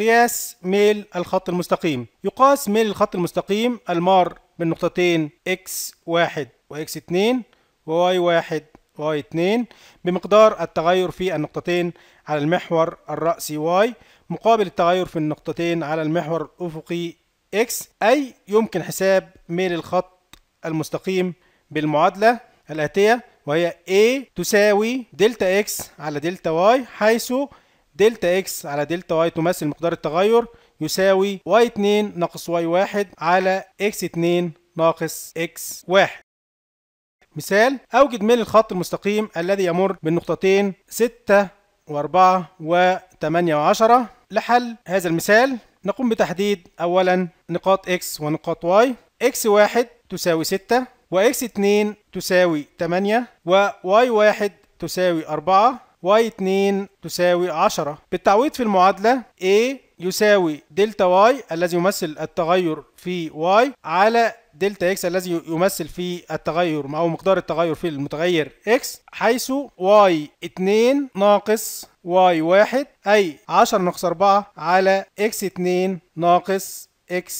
قياس ميل الخط المستقيم يقاس ميل الخط المستقيم المار من نقطتين x1 وx2 وy1 y2 بمقدار التغير في النقطتين على المحور الرأسي y مقابل التغير في النقطتين على المحور الأفقي x أي يمكن حساب ميل الخط المستقيم بالمعادلة الآتية وهي A تساوي دلتا x على دلتا y حيث دلتا اكس على دلتا واي تمثل مقدار التغير يساوي واي 2 ناقص واي 1 على اكس 2 ناقص اكس 1 مثال أوجد ميل الخط المستقيم الذي يمر بالنقطتين 6 و4 و8 و10 لحل هذا المثال نقوم بتحديد أولا نقاط x ونقاط y x1 تساوي 6 واكس 2 تساوي 8 وواي 1 تساوي 4 y2 تساوي 10 بالتعويض في المعادلة A يساوي دلتا y الذي يمثل التغير في y على دلتا x الذي يمثل في التغير أو مقدار التغير في المتغير x حيث y2 ناقص y1 أي 10 ناقص 4 على x2 ناقص x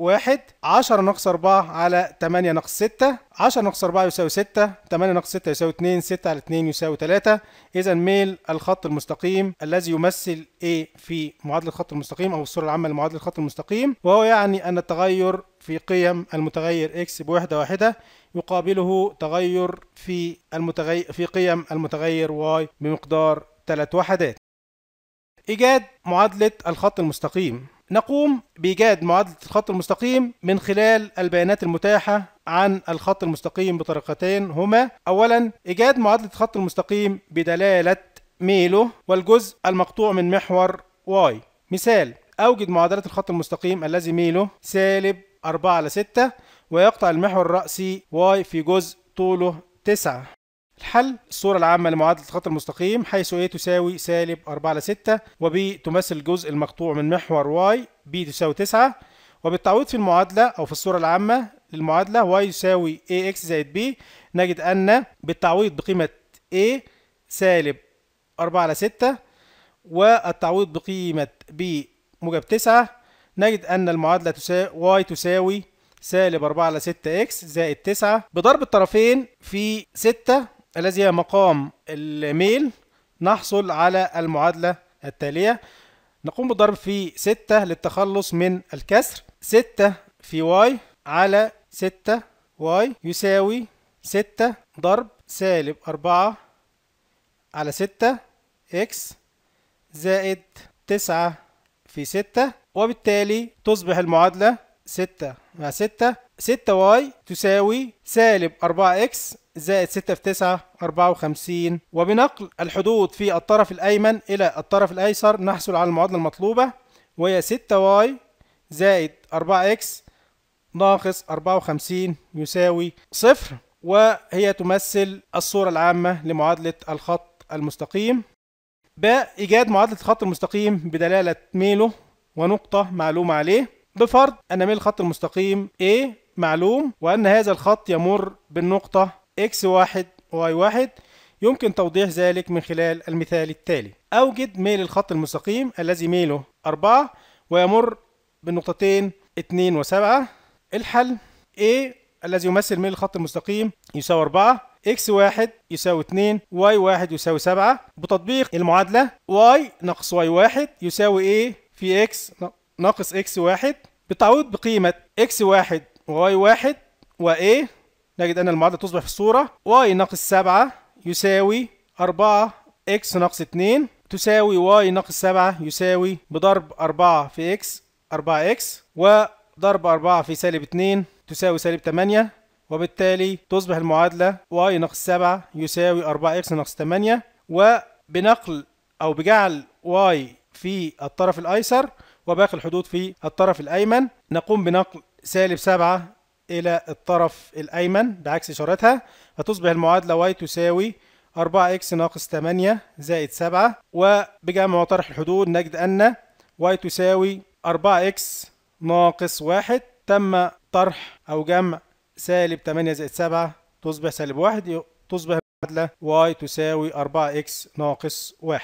واحد 10 ناقص 4 على 8 ناقص 6 10 ناقص 4 يساوي 6 8 ناقص 6 يساوي 2 6 على 2 يساوي 3 إذا ميل الخط المستقيم الذي يمثل A في معادلة الخط المستقيم أو الصورة العامة لمعادلة الخط المستقيم وهو يعني أن التغير في قيم المتغير x بوحدة واحدة يقابله تغير في المتغير في قيم المتغير y بمقدار 3 وحدات. إيجاد معادلة الخط المستقيم نقوم بإيجاد معادلة الخط المستقيم من خلال البيانات المتاحة عن الخط المستقيم بطريقتين هما أولا إيجاد معادلة الخط المستقيم بدلالة ميله والجزء المقطوع من محور واي مثال أوجد معادلة الخط المستقيم الذي ميله سالب 4 على 6 ويقطع المحور الرأسي واي في جزء طوله 9 الحل الصورة العامة لمعادلة الخط المستقيم حيث A تساوي سالب 4 على 6 B تمثل الجزء المقطوع من محور Y B تساوي 9 وبالتعويض في المعادلة أو في الصورة العامة للمعادلة Y يساوي AX زائد B نجد أن بالتعويض بقيمة A سالب 4 على 6 والتعويض بقيمة B موجب 9 نجد أن المعادلة تساوي Y تساوي سالب 4 على 6 x زائد 9 بضرب الطرفين في 6 الذي هي مقام الميل نحصل على المعادلة التالية نقوم بضرب في 6 للتخلص من الكسر 6 في y على 6 y يساوي 6 ضرب سالب 4 على 6 x زائد 9 في 6 وبالتالي تصبح المعادلة 6 مع 6 6y تساوي سالب 4x زائد 6 في 9 54 وبنقل الحدود في الطرف الأيمن إلى الطرف الأيسر نحصل على المعادلة المطلوبة وهي 6y زائد 4x ناقص 54 يساوي صفر وهي تمثل الصورة العامة لمعادلة الخط المستقيم ب إيجاد معادلة الخط المستقيم بدلالة ميله ونقطة معلومة عليه بفرض أن ميل الخط المستقيم A معلوم وأن هذا الخط يمر بالنقطة x1 y1 يمكن توضيح ذلك من خلال المثال التالي أوجد ميل الخط المستقيم الذي ميله 4 ويمر بالنقطتين 2 و7 الحل A الذي يمثل ميل الخط المستقيم يساوي 4 x1 يساوي 2 y1 يساوي 7 بتطبيق المعادلة y ناقص y1 يساوي A في x ناقص x1 بتعود بقيمة x1 و y1 و A نجد أن المعادلة تصبح في الصورة y ناقص 7 يساوي 4 x ناقص 2 تساوي y ناقص 7 يساوي بضرب 4 في x 4x وضرب 4 في سالب 2 تساوي سالب 8 وبالتالي تصبح المعادلة y ناقص 7 يساوي 4x ناقص 8 وبنقل أو بجعل y في الطرف الأيسر وباقي الحدود في الطرف الأيمن نقوم بنقل سالب 7 إلى الطرف الأيمن بعكس إشارتها فتصبح المعادلة y تساوي 4x ناقص 8 زائد 7 وبجمع وطرح الحدود نجد أن y تساوي 4x ناقص 1 تم طرح أو جمع سالب 8 زائد 7 تصبح سالب 1 تصبح المعادلة y تساوي 4x ناقص 1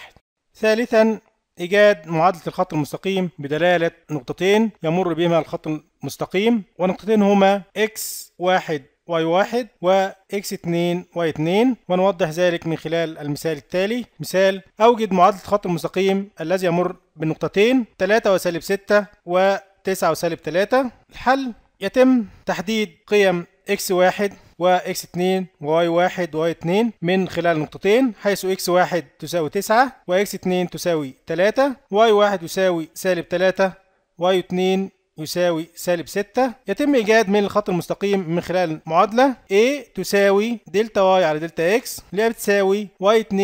ثالثا إيجاد معادلة الخط المستقيم بدلالة نقطتين يمر بهما الخط المستقيم ونقطتين هما x1 y1 و x2 y2 ونوضح ذلك من خلال المثال التالي مثال أوجد معادلة الخط المستقيم الذي يمر بالنقطتين 3 وسالب 6 و 9 وسالب 3 الحل يتم تحديد قيم x1 واكس 2 وواي 1 وواي 2 من خلال نقطتين حيث اكس 1 تساوي 9 واكس 2 تساوي 3 واي 1 يساوي سالب 3 واي 2 يساوي سالب 6 يتم إيجاد من الخط المستقيم من خلال معادلة A تساوي دلتا y على دلتا x اللي هي بتساوي y2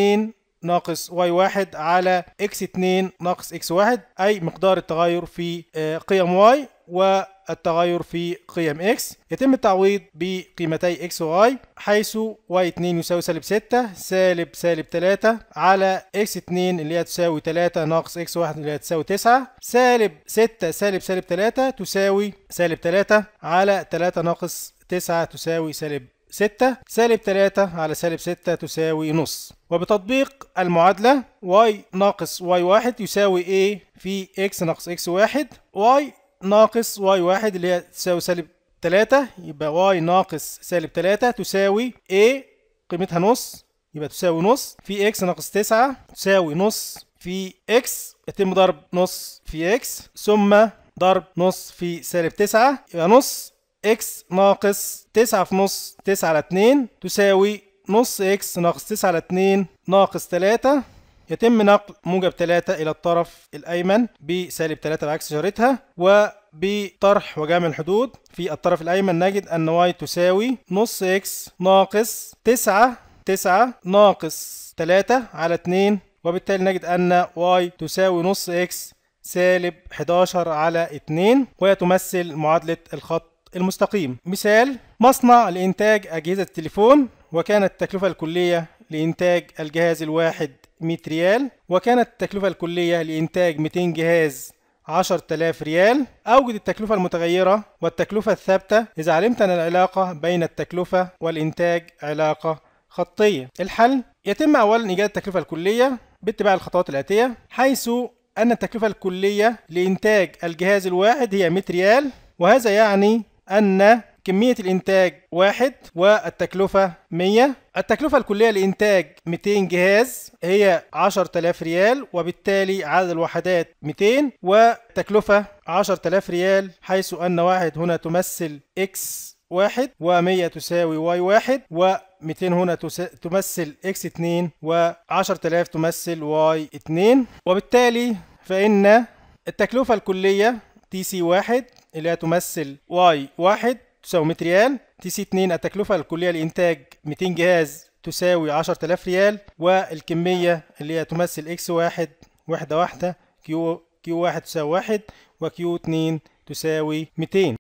ناقص y1 على x2 ناقص x1 أي مقدار التغير في آه، قيم y و التغير في قيم x يتم التعويض بقيمتي x و y حيث y2 يساوي سالب 6 سالب سالب 3 على x2 اللي هي تساوي 3 ناقص x1 اللي هي تساوي 9 سالب 6 سالب سالب 3 تساوي سالب 3 على 3 ناقص 9 تساوي سالب 6 سالب 3 على سالب 6 تساوي نص وبتطبيق المعادلة y ناقص y1 يساوي a في x ناقص x1 y ناقص y واحد اللي هي تساوي سالب 3 يبقى y ناقص سالب 3 تساوي a قيمتها نص يبقى تساوي نص في x ناقص 9 تساوي نص في x يتم ضرب نص في x ثم ضرب نص في سالب 9 يبقى نص x ناقص 9 في نص 9 على 2 تساوي نص x ناقص 9 على 2 ناقص 3 يتم نقل موجب 3 إلى الطرف الأيمن بسالب 3 بعكس إشارتها وبطرح وجمع الحدود في الطرف الأيمن نجد أن y تساوي نص x ناقص 9 9 ناقص 3 على 2 وبالتالي نجد أن y تساوي نص x سالب 11 على 2 وهي تمثل معادلة الخط المستقيم مثال مصنع لإنتاج أجهزة التليفون وكانت التكلفة الكلية لإنتاج الجهاز الواحد 100 ريال وكانت التكلفة الكلية لإنتاج 200 جهاز 10000 ريال أوجد التكلفة المتغيرة والتكلفة الثابتة إذا علمت أن العلاقة بين التكلفة والإنتاج علاقة خطية الحل يتم أولا إيجاد التكلفة الكلية باتباع الخطوات الآتية حيث أن التكلفة الكلية لإنتاج الجهاز الواحد هي 100 ريال وهذا يعني أن كمية الإنتاج واحد والتكلفة 100 التكلفة الكلية لإنتاج 200 جهاز هي 10000 ريال وبالتالي عدد الوحدات 200 وتكلفة 10000 ريال حيث أن واحد هنا تمثل X واحد و100 تساوي واي واحد و200 هنا تمثل اكس 2 و10000 تمثل واي 2 وبالتالي فإن التكلفة الكلية تي سي واحد اللي تمثل واي واحد تساوي 100 ريال تي سي 2 التكلفة الكلية لإنتاج 200 جهاز تساوي 10000 ريال والكمية اللي هي تمثل اكس واحد وحدة واحدة كيو كيو واحد تساوي واحد وكيو 2 تساوي 200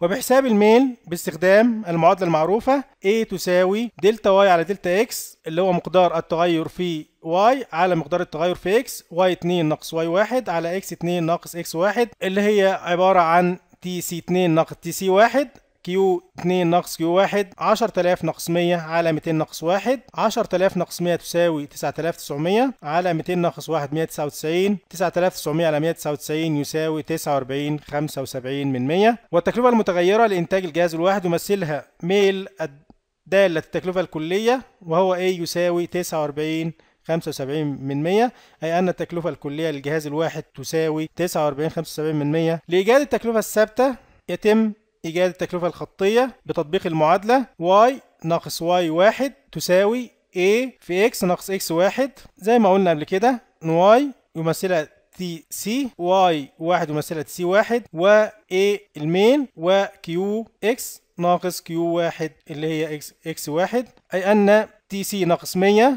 وبحساب الميل باستخدام المعادلة المعروفة A تساوي دلتا واي على دلتا اكس اللي هو مقدار التغير في واي على مقدار التغير في اكس واي 2 ناقص واي 1 علي اكس X2 ناقص اكس 1 اللي هي عبارة عن تي سي 2 ناقص تي سي 1 كيو 2 ناقص كيو 1 10000 ناقص 100 على 200 ناقص 1 10000 ناقص 100 تساوي 9900 على 200 ناقص 1 199 9900 على 199 يساوي 49 75 من 100 والتكلفة المتغيرة لإنتاج الجهاز الواحد يمثلها ميل دالة التكلفة الكلية وهو A إيه؟ يساوي 49 75 من 100 أي أن التكلفة الكلية للجهاز الواحد تساوي 49 75 من 100 لإيجاد التكلفة الثابتة يتم إيجاد التكلفة الخطية بتطبيق المعادلة y ناقص y واحد تساوي a في x ناقص x واحد زي ما قلنا قبل كده ان y يمثلها تي سي واي واحد تي سي واحد و اي المين و كيو اكس ناقص كيو واحد اللي هي اكس اكس واحد أي أن تي سي ناقص مية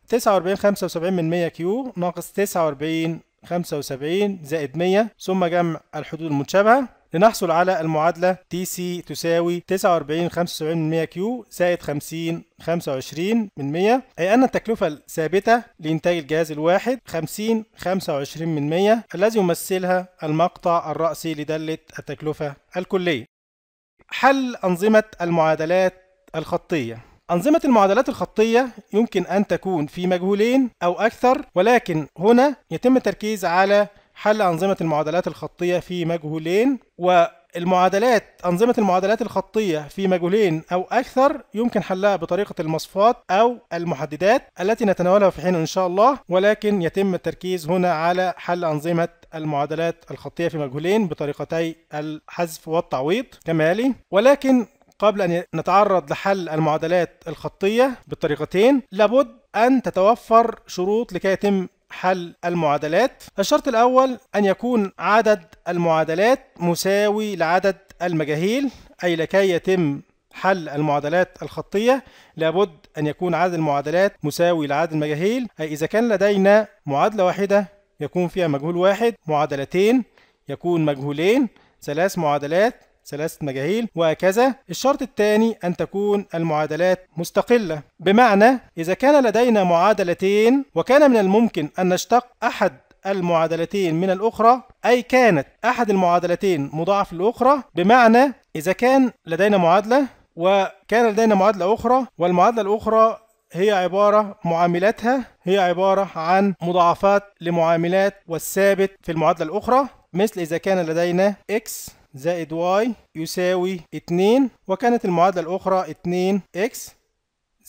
49 75 من 100 كيو ناقص 49 75 زائد 100 ثم جمع الحدود المتشابهة لنحصل على المعادلة تي سي تساوي 49 75 من 100 كيو زائد 50 25 من 100 أي أن التكلفة الثابتة لإنتاج الجهاز الواحد 50 25 من 100 الذي يمثلها المقطع الرأسي لدالة التكلفة الكلية حل أنظمة المعادلات الخطية أنظمة المعادلات الخطية يمكن أن تكون في مجهولين أو أكثر ولكن هنا يتم التركيز على حل أنظمة المعادلات الخطية في مجهولين والمعادلات أنظمة المعادلات الخطية في مجهولين أو أكثر يمكن حلها بطريقة المصفات أو المحددات التي نتناولها في حين إن شاء الله ولكن يتم التركيز هنا على حل أنظمة المعادلات الخطية في مجهولين بطريقتي الحذف والتعويض كما يلي ولكن قبل أن نتعرض لحل المعادلات الخطية بالطريقتين لابد أن تتوفر شروط لكي يتم حل المعادلات الشرط الأول أن يكون عدد المعادلات مساوي لعدد المجاهيل أي لكي يتم حل المعادلات الخطية لابد أن يكون عدد المعادلات مساوي لعدد المجاهيل أي إذا كان لدينا معادلة واحدة يكون فيها مجهول واحد معادلتين يكون مجهولين ثلاث معادلات ثلاثة مجاهيل وهكذا الشرط الثاني أن تكون المعادلات مستقلة بمعنى إذا كان لدينا معادلتين وكان من الممكن أن نشتق أحد المعادلتين من الأخرى أي كانت أحد المعادلتين مضاعف للأخرى بمعنى إذا كان لدينا معادلة وكان لدينا معادلة أخرى والمعادلة الأخرى هي عبارة معاملاتها هي عبارة عن مضاعفات لمعاملات والثابت في المعادلة الأخرى مثل إذا كان لدينا x زائد y يساوي 2 وكانت المعادلة الأخرى 2x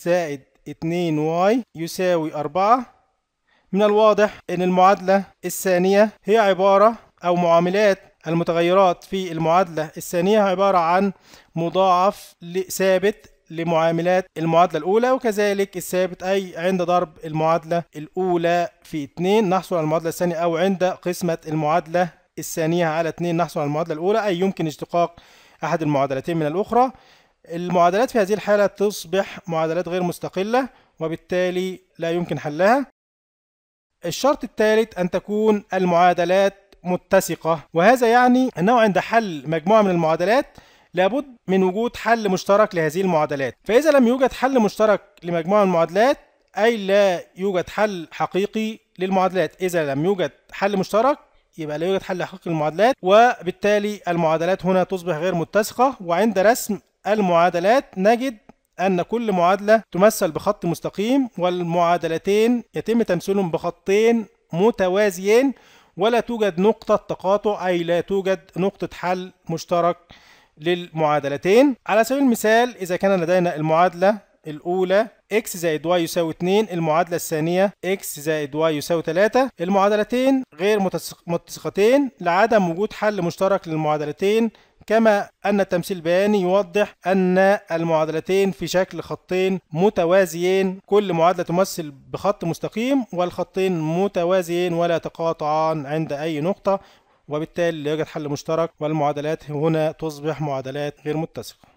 زائد 2y يساوي 4 من الواضح أن المعادلة الثانية هي عبارة أو معاملات المتغيرات في المعادلة الثانية عبارة عن مضاعف ثابت لمعاملات المعادلة الأولى وكذلك الثابت أي عند ضرب المعادلة الأولى في 2 نحصل على المعادلة الثانية أو عند قسمة المعادلة الثانية على 2 نحصل على المعادلة الأولى أي يمكن اشتقاق أحد المعادلتين من الأخرى المعادلات في هذه الحالة تصبح معادلات غير مستقلة وبالتالي لا يمكن حلها الشرط الثالث أن تكون المعادلات متسقة وهذا يعني أنه عند حل مجموعة من المعادلات لابد من وجود حل مشترك لهذه المعادلات فإذا لم يوجد حل مشترك لمجموعة من المعادلات أي لا يوجد حل حقيقي للمعادلات إذا لم يوجد حل مشترك يبقى لا يوجد حل حقيقي للمعادلات وبالتالي المعادلات هنا تصبح غير متسقة وعند رسم المعادلات نجد أن كل معادلة تمثل بخط مستقيم والمعادلتين يتم تمثيلهم بخطين متوازيين ولا توجد نقطة تقاطع أي لا توجد نقطة حل مشترك للمعادلتين على سبيل المثال إذا كان لدينا المعادلة الأولى x زائد y يساوي 2 المعادلة الثانية x زائد y يساوي 3 المعادلتين غير متسقتين لعدم وجود حل مشترك للمعادلتين كما أن التمثيل البياني يوضح أن المعادلتين في شكل خطين متوازيين كل معادلة تمثل بخط مستقيم والخطين متوازيين ولا يتقاطعان عند أي نقطة وبالتالي لا يوجد حل مشترك والمعادلات هنا تصبح معادلات غير متسقة